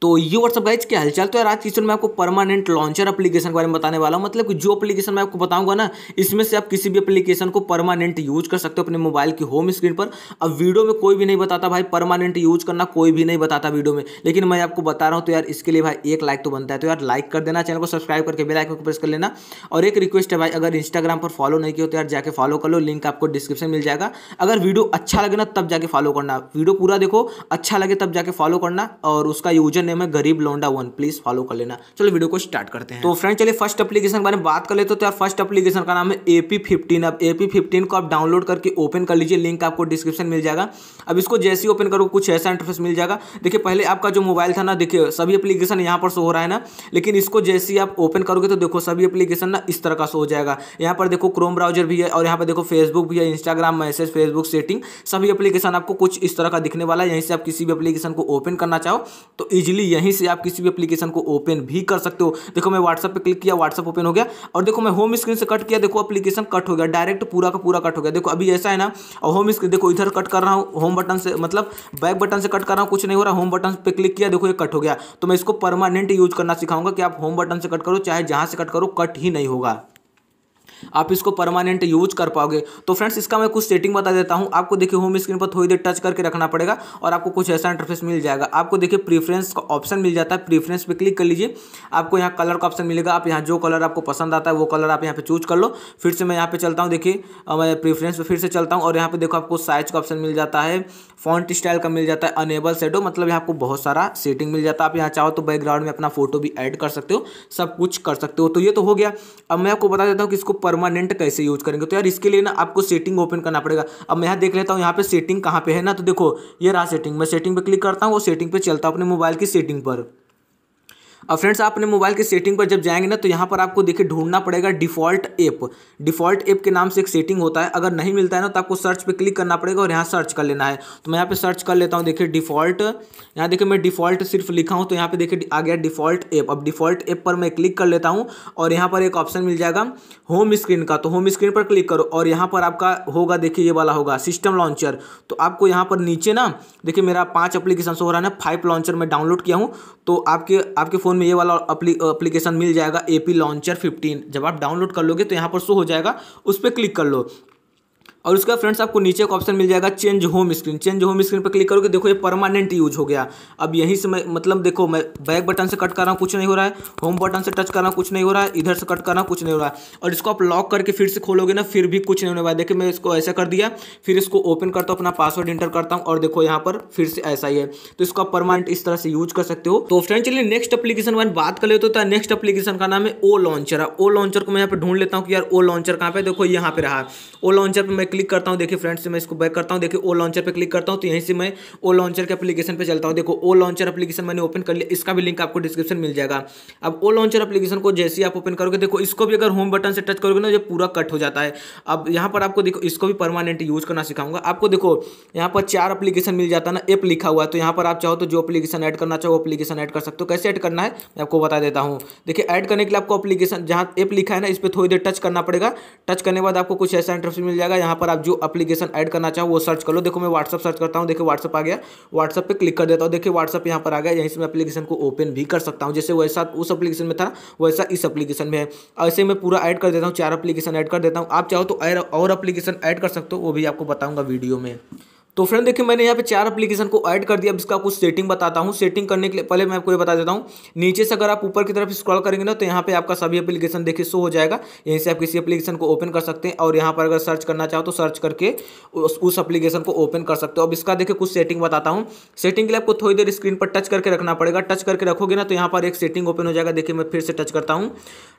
तो ये what's up guys क्या हलचल तो यार आज किसी में आपको परमानेंट लॉन्चर एप्लीकेशन के बारे में बताने वाला हूँ मतलब कि जो एप्लीकेशन मैं आपको बताऊंगा ना इसमें से आप किसी भी एप्लीकेशन को परमानेंट यूज कर सकते हो अपने मोबाइल की होम स्क्रीन पर अब वीडियो में कोई भी नहीं बताता भाई परमानेंट यूज करना कोई भी नहीं बताता वीडियो में लेकिन मैं आपको बता रहा हूँ तो यार इसके लिए भाई एक लाइक तो बनता है तो यार लाइक कर देना चैनल को सब्सक्राइब करके बेलाइकन को प्रेस कर लेना और एक रिक्वेस्ट है भाई अगर इंस्टाग्राम पर फॉलो नहीं किया तो यार जाके फॉलो कर लो लिंक आपको डिस्क्रिप्शन मिल जाएगा अगर वीडियो अच्छा लगे ना तब जाके फॉलो करना वीडियो पूरा देखो अच्छा लगे तब जाके फॉलो करना और उसका यूजर नेम है गरीब लोंडा वन प्लीज फॉलो कर लेना चलो वीडियो को स्टार्ट करते हैं तो फ्रेंड चलिए फर्स्ट एप्लीकेशन के बारे में बात कर लेते तो यार फर्स्ट एप्लीकेशन का नाम है एपी फिफ्टीन अब एपी फिफ्टीन को आप डाउनलोड करके ओपन कर लीजिए लिंक आपको डिस्क्रिप्शन मिल जाएगा अब इसको जैसे ही ओपन करो कुछ ऐसा इंटरफेस मिल जाएगा देखिए पहले आपका जो मोबाइल था ना देखिए सभी एप्लीकेशन यहाँ पर शो हो रहा है ना लेकिन इसको जैसे ही आप ओपन करोगे तो देखो सभी एप्लीकेशन ना इस तरह का शो हो जाएगा यहाँ पर देखो क्रोम ब्राउजर भी है और यहाँ पर देखो फेसबुक भी है इंस्टाग्राम मैसेज फेसबुक सेटिंग सभी एप्लीकेशन आपको कुछ इस तरह का दिखने वाला है यहीं से आप किसी भी एप्लीकेशन को ओपन करना चाहो तो ईजिली इजीली यहीं से आप किसी भी एप्लीकेशन को ओपन भी कर सकते हो देखो मैं व्हाट्सएप पर क्लिक किया व्हाट्सअप ओपन हो गया और देखो मैं होम स्क्रीन से कट किया देखो एप्लीकेशन कट हो गया डायरेक्ट पूरा का पूरा कट हो गया देखो अभी ऐसा है ना और होम स्क्रीन देखो इधर कट कर रहा हूँ होम बटन से मतलब बैक बटन से कट कर रहा हूँ कुछ नहीं हो रहा होम बटन पर क्लिक किया देखो ये कट हो गया तो मैं इसको परमानेंट यूज करना सिखाऊंगा कि आप होम बटन से कट करो चाहे जहाँ से कट करो कट ही नहीं होगा आप इसको परमानेंट यूज कर पाओगे तो फ्रेंड्स इसका मैं कुछ सेटिंग बता देता हूँ आपको देखिए होम स्क्रीन पर थोड़ी देर टच करके रखना पड़ेगा और आपको कुछ ऐसा इंटरफेस मिल जाएगा आपको देखिए प्रीफ्रेंस का ऑप्शन मिल जाता है प्रीफ्रेंस पर क्लिक कर लीजिए आपको यहाँ कलर का ऑप्शन मिलेगा आप यहाँ जो कलर आपको पसंद आता है वो कलर आप यहाँ पर चूज कर लो फिर से मैं यहाँ पर चलता हूँ देखिए मैं प्रीफ्रेंस पर फिर से चलता हूँ और यहाँ पर देखो आपको साइज का ऑप्शन मिल जाता है फॉन्ट स्टाइल का मिल जाता है अनेबल सेडो मतलब यहाँ आपको बहुत सारा सेटिंग मिल जाता है आप यहाँ चाहो तो बैकग्राउंड में अपना फोटो भी ऐड कर सकते हो सब कुछ कर सकते हो तो ये तो हो गया अब मैं आपको बता देता हूँ कि इसको परमानेंट कैसे यूज करेंगे तो यार इसके लिए ना आपको सेटिंग ओपन करना पड़ेगा अब मैं यहाँ देख लेता हूँ यहाँ पे सेटिंग कहाँ पे है ना तो देखो ये रहा सेटिंग मैं सेटिंग पे क्लिक करता हूँ वो सेटिंग पे चलता हूँ अपने मोबाइल की सेटिंग पर अब फ्रेंड्स आप अपने मोबाइल के सेटिंग पर जब जाएंगे ना तो यहाँ पर आपको देखिए ढूंढना पड़ेगा डिफॉल्ट ऐप डिफॉल्ट ऐप के नाम से एक सेटिंग होता है अगर नहीं मिलता है ना तो आपको सर्च पर क्लिक करना पड़ेगा और यहाँ सर्च कर लेना है तो मैं यहाँ पर सर्च कर लेता हूँ देखिए डिफॉल्ट यहाँ देखिए मैं डिफॉल्ट सिर्फ लिखा हूँ तो यहाँ पर देखिए आ गया डिफॉल्ट ऐप अब डिफॉल्ट ऐप पर मैं क्लिक कर लेता हूँ और यहाँ पर एक ऑप्शन मिल जाएगा होम स्क्रीन का तो होम स्क्रीन पर क्लिक करो और यहाँ पर आपका होगा देखिए ये वाला होगा सिस्टम लॉन्चर तो आपको यहाँ पर नीचे ना देखिए मेरा पाँच अप्लीकेशन हो रहा है ना फाइव लॉन्चर में डाउनलोड किया हूँ तो आपके आपके फ़ोन में ये वाला अप्लीकेशन मिल जाएगा ए लॉन्चर फिफ्टीन जब आप डाउनलोड कर लोगे तो यहाँ पर शो हो जाएगा उस पर क्लिक कर लो और उसका फ्रेंड्स आपको नीचे का ऑप्शन मिल जाएगा change home screen change home screen पर क्लिक करोगे देखो ये परमानेंट यूज हो गया अब यहीं से मैं मतलब देखो मैं बैक बटन से कट कर रहा हूँ कुछ नहीं हो रहा है होम बटन से टच कर रहा हूँ कुछ नहीं हो रहा है इधर से कट कर रहा हूँ कुछ नहीं हो रहा है और इसको आप लॉक करके फिर से खोलोगे ना फिर भी कुछ नहीं होने वाला देखिए मैं इसको ऐसा कर दिया फिर इसको ओपन करता हूँ अपना पासवर्ड इंटर करता हूँ और देखो यहाँ पर फिर से ऐसा ही है तो इसको आप परमानेंट इस तरह से यूज कर सकते हो तो फ्रेंड चलिए नेक्स्ट अपलीकेशन वन बात कर ले तो नेक्स्ट तो एप्लीकेशन का नाम है ओ लॉन्चर ओ लॉन्चर को मैं यहाँ पर ढूंढ लेता हूँ कि यार ओ लॉन्चर कहाँ पे देखो यहाँ पे रहा ओ लॉन्चर पर मैं क्लिक करता हूँ देखिए फ्रेंड्स मैं इसको बैक करता हूँ देखिए ओ लॉन्चर पर क्लिक करता हूँ तो यहीं से मैं ओ लॉन्चर के अपलीकेशन पर चलता हूँ देखो ओ लॉन्चर अपलीकेशन मैंने ओपन कर लिया इसका भी लिंक आपको डिस्क्रिप्शन मिल जाएगा अब ओ लॉन्चर अपलीकेशन को जैसे ही आप ओपन करोगे देखो इसको भी अगर होम बटन से टच करोगे ना जो पूरा कट हो जाता है अब यहाँ पर आपको देखो इसको भी परमानेंट यूज करना सिखाऊंगा आपको देखो यहाँ पर चार अपलीकेशन मिल जाता है ना एप लिखा हुआ है तो यहाँ पर आप चाहो तो जो अपलीकेशन ऐड करना चाहो अपलीकेशन ऐड कर सकते हो कैसे ऐड करना है मैं आपको बता देता हूँ देखिए ऐड करने के लिए आपको अपलीकेशन जहाँ एप लिखा है ना इस पर थोड़ी देर टच करना पड़ेगा टच करने के बाद आपको कुछ ऐसा इंटरफेस मिल जाएगा यहाँ पर पर आप जो एप्लीकेशन ऐड करना चाहो वो सर्च कर लो देखो मैं व्हाट्सअप सर्च करता हूँ देखिए व्हाट्सअप आ गया व्हाट्सअप पे क्लिक कर देता हूँ देखिए व्हाट्सअप यहाँ पर आ गया यहीं से मैं अपलीकेशन को ओपन भी कर सकता हूँ जैसे वैसा उस एप्लीकेशन में था वैसा इस एप्लीकेशन में ऐसे मैं पूरा ऐड कर देता हूँ चार एप्लीकेशन ऐड कर देता हूँ आप चाहो तो और अपलीकेशन ऐड कर सकते हो वो भी आपको बताऊँगा वीडियो में तो फ्रेंड देखिए मैंने यहाँ पे चार एप्लीकेशन को ऐड कर दिया अब इसका कुछ सेटिंग बताता हूँ सेटिंग करने के लिए पहले मैं आपको ये बता देता हूँ नीचे से अगर आप ऊपर की तरफ स्क्रॉल करेंगे ना तो यहाँ पे आपका सभी एप्लीकेशन देखिए शो हो जाएगा यहीं से आप किसी एप्लीकेशन को ओपन कर सकते हैं और यहाँ पर अगर सर्च करना चाहो तो सर्च करके उस एप्लीकेशन को ओपन कर सकते हो अब इसका देखिए कुछ सेटिंग बताता हूँ सेटिंग के लिए आपको थोड़ी देर स्क्रीन पर टच करके रखना पड़ेगा टच करके रखोगे ना तो यहाँ पर एक सेटिंग ओपन हो जाएगा देखिए मैं फिर से टच करता हूँ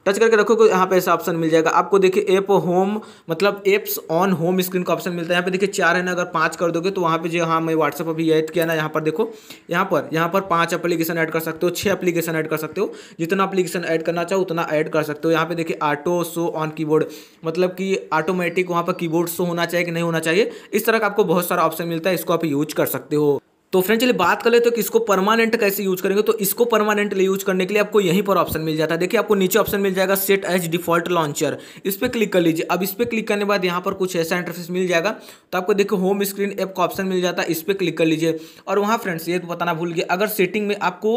टच करके रखोगे तो यहाँ पर ऐसा ऑप्शन मिल जाएगा आपको देखिए ऐप होम मतलब एप्स ऑन होम स्क्रीन का ऑप्शन मिलता है यहाँ पर देखिए चार है ना अगर पाँच कर दोगे करोगे तो वहाँ पे जो हाँ मैं व्हाट्सअप अभी ऐड किया ना यहाँ पर देखो यहाँ पर यहाँ पर पाँच एप्लीकेशन ऐड कर सकते हो छः एप्लीकेशन ऐड कर सकते हो जितना एप्लीकेशन ऐड करना चाहो उतना ऐड कर सकते हो यहाँ पे देखिए ऑटो शो ऑन कीबोर्ड मतलब कि ऑटोमेटिक वहाँ पर कीबोर्ड शो होना चाहिए कि नहीं होना चाहिए इस तरह का आपको बहुत सारा ऑप्शन मिलता है इसको आप यूज कर सकते हो तो फ्रेंड चलिए बात कर लेते तो कि इसको परमानेंट कैसे यूज करेंगे तो इसको परमानेंटली यूज करने के लिए आपको यहीं पर ऑप्शन मिल जाता है देखिए आपको नीचे ऑप्शन मिल जाएगा सेट एज डिफॉल्ट लॉन्चर इस पर क्लिक कर लीजिए अब इस पर क्लिक करने के बाद यहाँ पर कुछ ऐसा इंटरफेस मिल जाएगा तो आपको देखिए होम स्क्रीन ऐप का ऑप्शन मिल जाता है इस पर क्लिक कर लीजिए और वहाँ फ्रेंड्स ये तो बताना भूल गया अगर सेटिंग में आपको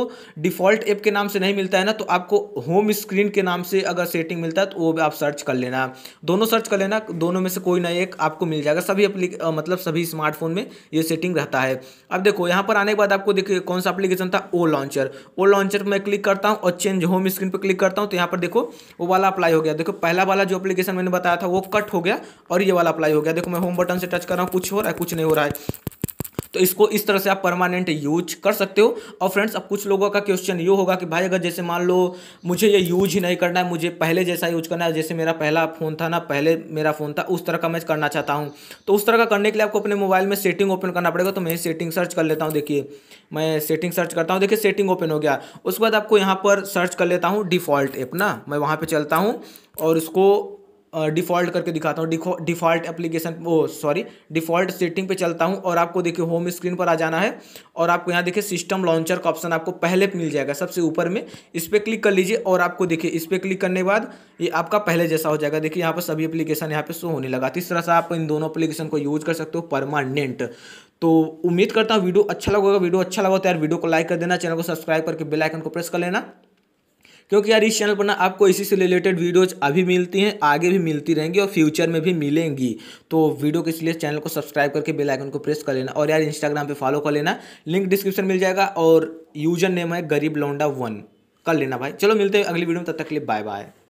डिफॉल्ट ऐप के नाम से नहीं मिलता है ना तो आपको होम स्क्रीन के नाम से अगर सेटिंग मिलता है तो वो भी आप सर्च कर लेना दोनों सर्च कर लेना दोनों में से कोई ना एक आपको मिल जाएगा सभी मतलब सभी स्मार्टफोन में ये सेटिंग रहता है अब देखो देखो यहाँ पर आने के बाद आपको देखिए कौन सा एप्लीकेशन था ओ लॉन्चर ओ लॉन्चर पर मैं क्लिक करता हूँ और चेंज होम स्क्रीन पर क्लिक करता हूँ तो यहाँ पर देखो वो वाला अप्लाई हो गया देखो पहला वाला जो एप्लीकेशन मैंने बताया था वो कट हो गया और ये वाला अप्लाई हो गया देखो मैं होम बटन से टच कर रहा हूँ कुछ हो रहा है कुछ नहीं हो रहा है तो इसको इस तरह से आप परमानेंट यूज कर सकते हो और फ्रेंड्स अब कुछ लोगों का क्वेश्चन ये होगा कि भाई अगर जैसे मान लो मुझे ये यूज ही नहीं करना है मुझे पहले जैसा यूज करना है जैसे मेरा पहला फ़ोन था ना पहले मेरा फ़ोन था उस तरह का मैं करना चाहता हूँ तो उस तरह का करने के लिए आपको अपने मोबाइल में सेटिंग ओपन करना पड़ेगा तो मैं सेटिंग सर्च कर लेता हूँ देखिए मैं सेटिंग सर्च करता हूँ देखिए सेटिंग ओपन हो गया उसके बाद आपको यहाँ पर सर्च कर लेता हूँ डिफ़ॉल्ट एप ना मैं वहाँ पर चलता हूँ और उसको डिफ़ॉल्ट करके दिखाता हूँ डिफ़ॉल्ट एप्लीकेशन वो सॉरी डिफ़ॉल्ट सेटिंग पे चलता हूँ और आपको देखिए होम स्क्रीन पर आ जाना है और आपको यहाँ देखिए सिस्टम लॉन्चर का ऑप्शन आपको पहले मिल जाएगा सबसे ऊपर में इस पर क्लिक कर लीजिए और आपको देखिए इस पर क्लिक करने बाद ये आपका पहले जैसा हो जाएगा देखिए यहाँ पर सभी एप्लीकेशन यहाँ पर शो होने लगा इस तरह से आप इन दोनों अपलीकेशन को यूज़ कर सकते हो परमानेंट तो उम्मीद करता हूँ वीडियो अच्छा लगेगा वीडियो अच्छा लगा तो यार वीडियो को लाइक कर देना चैनल को सब्सक्राइब करके बेलाइकन आइकन को प्रेस कर लेना क्योंकि यार इस चैनल पर ना आपको इसी से रिलेटेड वीडियोज अभी मिलती हैं आगे भी मिलती रहेंगी और फ्यूचर में भी मिलेंगी तो वीडियो के इसलिए चैनल को सब्सक्राइब करके बेलाइकन को प्रेस कर लेना और यार इंस्टाग्राम पर फॉलो कर लेना लिंक डिस्क्रिप्शन मिल जाएगा और यूजर नेम है गरीब लौंडा वन कर लेना भाई चलो मिलते हैं अगली वीडियो में तब तक के लिए बाय बाय